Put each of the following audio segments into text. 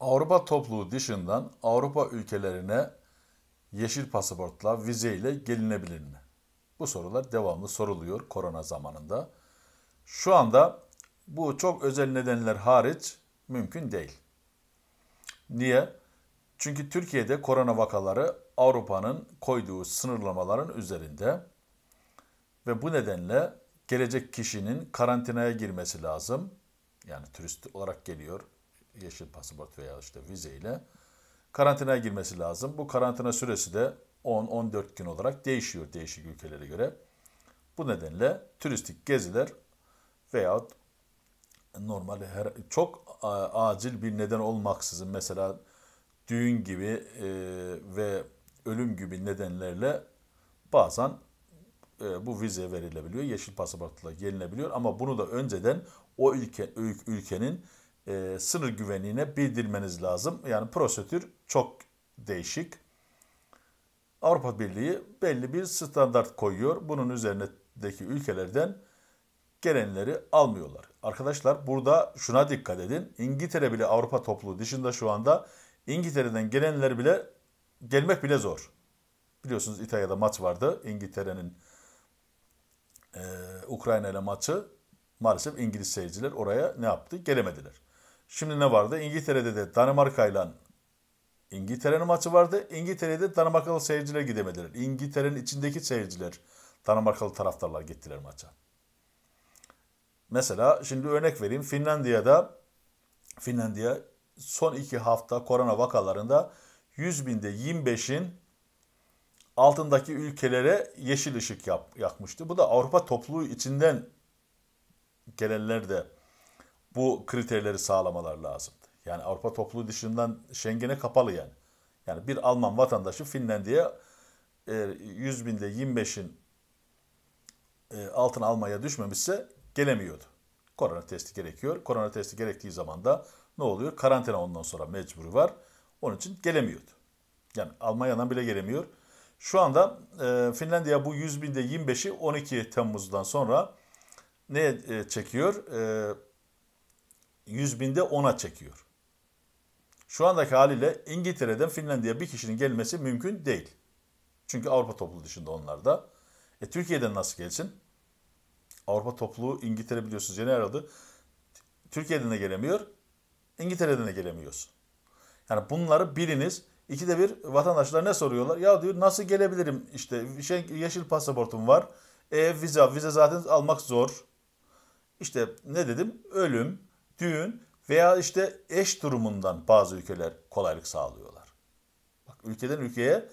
Avrupa topluluğu dışından Avrupa ülkelerine yeşil pasaportla, vize ile gelinebilir mi? Bu sorular devamlı soruluyor korona zamanında. Şu anda bu çok özel nedenler hariç mümkün değil. Niye? Çünkü Türkiye'de korona vakaları Avrupa'nın koyduğu sınırlamaların üzerinde ve bu nedenle gelecek kişinin karantinaya girmesi lazım. Yani turist olarak geliyor, yeşil pasaport veya işte vize ile karantinaya girmesi lazım. Bu karantina süresi de 10-14 gün olarak değişiyor değişik ülkelere göre. Bu nedenle turistik geziler veyahut normal her, çok acil bir neden olmaksızın mesela düğün gibi e, ve ölüm gibi nedenlerle bazen e, bu vize verilebiliyor. Yeşil pasaportla gelinebiliyor ama bunu da önceden o ülke ülkenin e, sınır güvenliğine bildirmeniz lazım. Yani prosedür çok değişik. Avrupa Birliği belli bir standart koyuyor. Bunun üzerindeki ülkelerden gelenleri almıyorlar. Arkadaşlar burada şuna dikkat edin. İngiltere bile Avrupa topluluğu dışında şu anda İngiltere'den gelenler bile gelmek bile zor. Biliyorsunuz İtalya'da maç vardı. İngiltere'nin e, Ukrayna ile maçı maalesef İngiliz seyirciler oraya ne yaptı? Gelemediler. Şimdi ne vardı? İngiltere'de de Danimarka ile İngiltere'nin maçı vardı. İngiltere'de Danimarkalı seyirciler gidemediler. İngiltere'nin içindeki seyirciler, Danimarkalı taraftarlar gittiler maça. Mesela şimdi örnek vereyim. Finlandiya'da Finlandiya son iki hafta korona vakalarında 100 binde 25'in altındaki ülkelere yeşil ışık yap, yakmıştı. Bu da Avrupa topluluğu içinden gelenler de bu kriterleri sağlamalar lazımdı. Yani Avrupa topluluğu dışından Schengen'e kapalı yani. Yani bir Alman vatandaşı Finlandiya 100 e, binde 25'in e, altına almaya düşmemişse gelemiyordu. Korona testi gerekiyor. Korona testi gerektiği zaman da ne oluyor? Karantina ondan sonra mecburi var. Onun için gelemiyordu. Yani Almanya'dan bile gelemiyor. Şu anda e, Finlandiya bu 100 binde 25'i 12 Temmuz'dan sonra ne e, çekiyor? E, 100 binde 10'a çekiyor. Şu andaki haliyle İngiltere'den Finlandiya bir kişinin gelmesi mümkün değil. Çünkü Avrupa topluluğu dışında onlar da. E Türkiye'den nasıl gelsin? Avrupa topluluğu İngiltere biliyorsunuz yeni aradı. Türkiye'den de gelemiyor. İngiltere'den de gelemiyorsun. Yani bunları biliniz. İki de bir vatandaşlar ne soruyorlar? Ya diyor nasıl gelebilirim? İşte şey, yeşil pasaportum var. E vize, vize zaten almak zor. İşte ne dedim? Ölüm, düğün veya işte eş durumundan bazı ülkeler kolaylık sağlıyorlar. Bak ülkeden ülkeye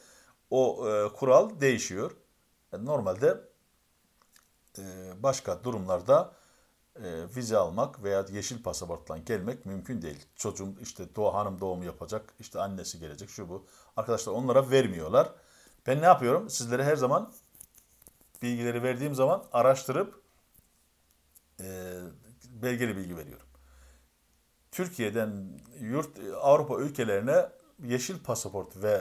o e, kural değişiyor. Yani e, normalde e, başka durumlarda e, vize almak veya yeşil pasaportla gelmek mümkün değil. Çocuğum işte doğa hanım doğumu yapacak, işte annesi gelecek, şu bu. Arkadaşlar onlara vermiyorlar. Ben ne yapıyorum? Sizlere her zaman bilgileri verdiğim zaman araştırıp e, belgeli bilgi veriyorum. Türkiye'den yurt Avrupa ülkelerine yeşil pasaport ve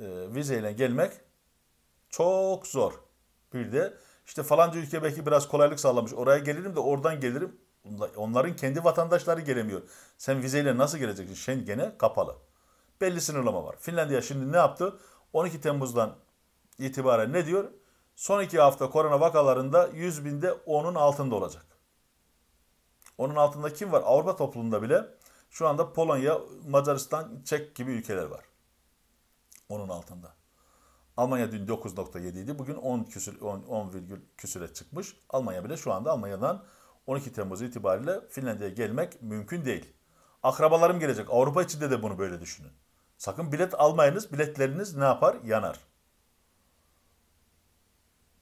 e, vizeyle gelmek çok zor. Bir de işte falanca ülke belki biraz kolaylık sağlamış. Oraya gelirim de oradan gelirim. Onların kendi vatandaşları gelemiyor. Sen vizeyle nasıl geleceksin? Schengen'e kapalı. Belli sınırlama var. Finlandiya şimdi ne yaptı? 12 Temmuz'dan itibaren ne diyor? Son iki hafta korona vakalarında 100 binde 10'un altında olacak. Onun altında kim var? Avrupa toplumunda bile şu anda Polonya, Macaristan, Çek gibi ülkeler var. Onun altında. Almanya dün 9.7 idi. Bugün 10 küsür 10, 10 virgül küsüre çıkmış. Almanya bile şu anda Almanya'dan 12 Temmuz itibariyle Finlandiya'ya gelmek mümkün değil. Akrabalarım gelecek. Avrupa içinde de bunu böyle düşünün. Sakın bilet almayınız. Biletleriniz ne yapar? Yanar.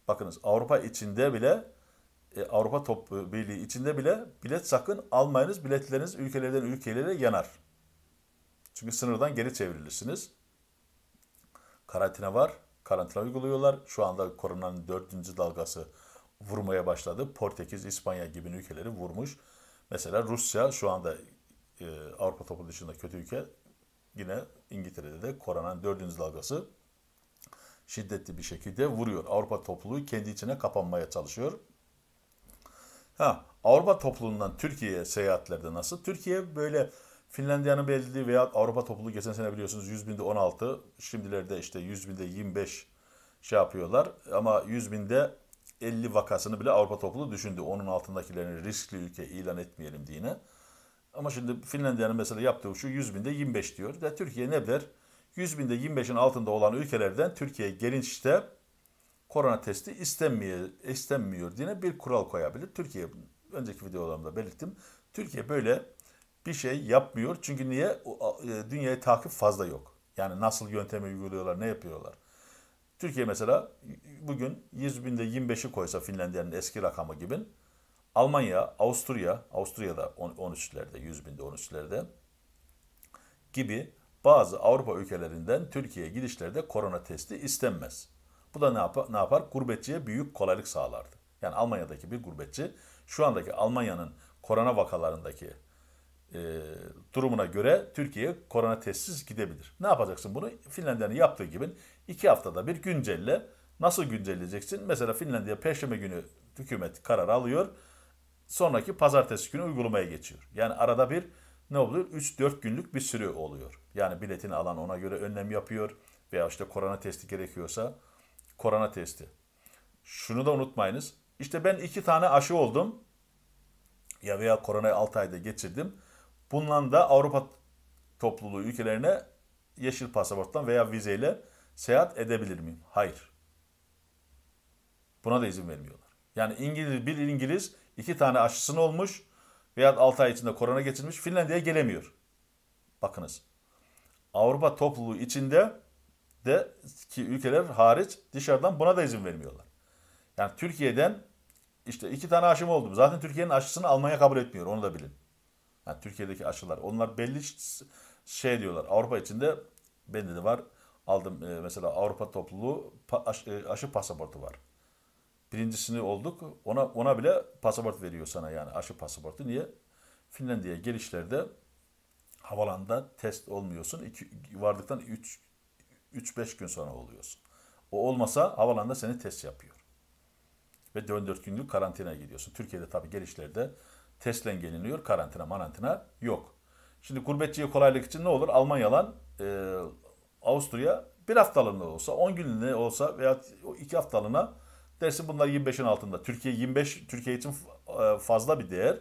Bakınız Avrupa içinde bile e, Avrupa Top Birliği içinde bile bilet sakın almayınız. Biletleriniz ülkelerden ülkelere yanar. Çünkü sınırdan geri çevrilirsiniz. Karantina var. Karantina uyguluyorlar. Şu anda koronanın dördüncü dalgası vurmaya başladı. Portekiz, İspanya gibi ülkeleri vurmuş. Mesela Rusya şu anda e, Avrupa topu dışında kötü ülke. Yine İngiltere'de de koronanın dördüncü dalgası şiddetli bir şekilde vuruyor. Avrupa topluluğu kendi içine kapanmaya çalışıyor. Ha, Avrupa topluluğundan Türkiye'ye seyahatlerde nasıl? Türkiye böyle Finlandiya'nın belirlediği veya Avrupa topluluğu geçen sene biliyorsunuz 100 binde 16, şimdilerde işte 100 binde 25 şey yapıyorlar. Ama 100 binde 50 vakasını bile Avrupa topluluğu düşündü. Onun altındakilerini riskli ülke ilan etmeyelim diye. Ama şimdi Finlandiya'nın mesela yaptığı şu 100 binde 25 diyor. De Türkiye ne der? 100 binde 25'in altında olan ülkelerden Türkiye gelin işte korona testi istenmiyor, istenmiyor diye bir kural koyabilir. Türkiye önceki videolarımda belirttim. Türkiye böyle bir şey yapmıyor. Çünkü niye? E, dünyaya takip fazla yok. Yani nasıl yöntemi uyguluyorlar, ne yapıyorlar. Türkiye mesela bugün 100 binde 25'i koysa Finlandiya'nın eski rakamı gibi. Almanya, Avusturya, Avusturya'da 13'lerde, 100 binde 13'lerde gibi bazı Avrupa ülkelerinden Türkiye'ye gidişlerde korona testi istenmez. Bu da ne yapar? Ne yapar? Gurbetçiye büyük kolaylık sağlardı. Yani Almanya'daki bir gurbetçi şu andaki Almanya'nın korona vakalarındaki e, durumuna göre Türkiye'ye korona testsiz gidebilir. Ne yapacaksın bunu? Finlandiya'nın yaptığı gibi iki haftada bir güncelle. Nasıl güncelleyeceksin? Mesela Finlandiya Perşembe günü hükümet karar alıyor. Sonraki pazartesi günü uygulamaya geçiyor. Yani arada bir ne oluyor? 3-4 günlük bir sürü oluyor. Yani biletini alan ona göre önlem yapıyor veya işte korona testi gerekiyorsa Korona testi. Şunu da unutmayınız. İşte ben iki tane aşı oldum. Ya veya koronayı 6 ayda geçirdim. Bundan da Avrupa topluluğu ülkelerine yeşil pasaporttan veya vizeyle seyahat edebilir miyim? Hayır. Buna da izin vermiyorlar. Yani İngiliz bir İngiliz iki tane aşısını olmuş veya 6 ay içinde korona geçirmiş Finlandiya'ya gelemiyor. Bakınız. Avrupa topluluğu içinde de ki ülkeler hariç dışarıdan buna da izin vermiyorlar. Yani Türkiye'den işte iki tane aşım oldu. Zaten Türkiye'nin aşısını Almanya kabul etmiyor. Onu da bilin. Yani Türkiye'deki aşılar. Onlar belli şey diyorlar. Avrupa içinde bende de var. Aldım e, mesela Avrupa topluluğu aş, e, aşı pasaportu var. Birincisini olduk. Ona ona bile pasaport veriyor sana yani aşı pasaportu. Niye? Finlandiya'ya gelişlerde havalanda test olmuyorsun. İki, vardıktan 3 3-5 gün sonra oluyorsun. O olmasa havalanda seni test yapıyor. Ve 14 günlük karantina gidiyorsun. Türkiye'de tabii gelişlerde testle geliniyor. Karantina marantina yok. Şimdi gurbetçiye kolaylık için ne olur? Almanya'dan e, Avusturya bir haftalığına olsa, 10 günlüğüne olsa veya 2 haftalığına dersin bunlar 25'in altında. Türkiye 25, Türkiye için e, fazla bir değer.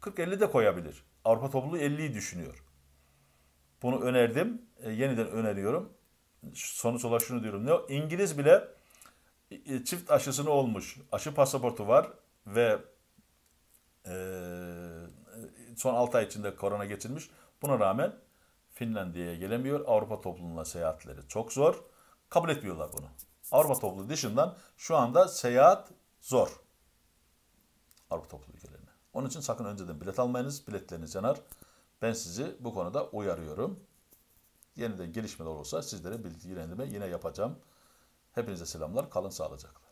40-50 de koyabilir. Avrupa topluluğu 50'yi düşünüyor. Bunu önerdim. E, yeniden öneriyorum sonuç olarak şunu diyorum. Ne? İngiliz bile e, çift aşısını olmuş. Aşı pasaportu var ve e, son 6 ay içinde korona geçirmiş. Buna rağmen Finlandiya'ya gelemiyor. Avrupa toplumuna seyahatleri çok zor. Kabul etmiyorlar bunu. Avrupa topluluğu dışından şu anda seyahat zor. Avrupa topluluğu ülkelerine. Onun için sakın önceden bilet almayınız. Biletleriniz yanar. Ben sizi bu konuda uyarıyorum. Yeniden gelişmeler olursa sizlere bilgilendirme yine yapacağım. Hepinize selamlar. Kalın sağlıcakla.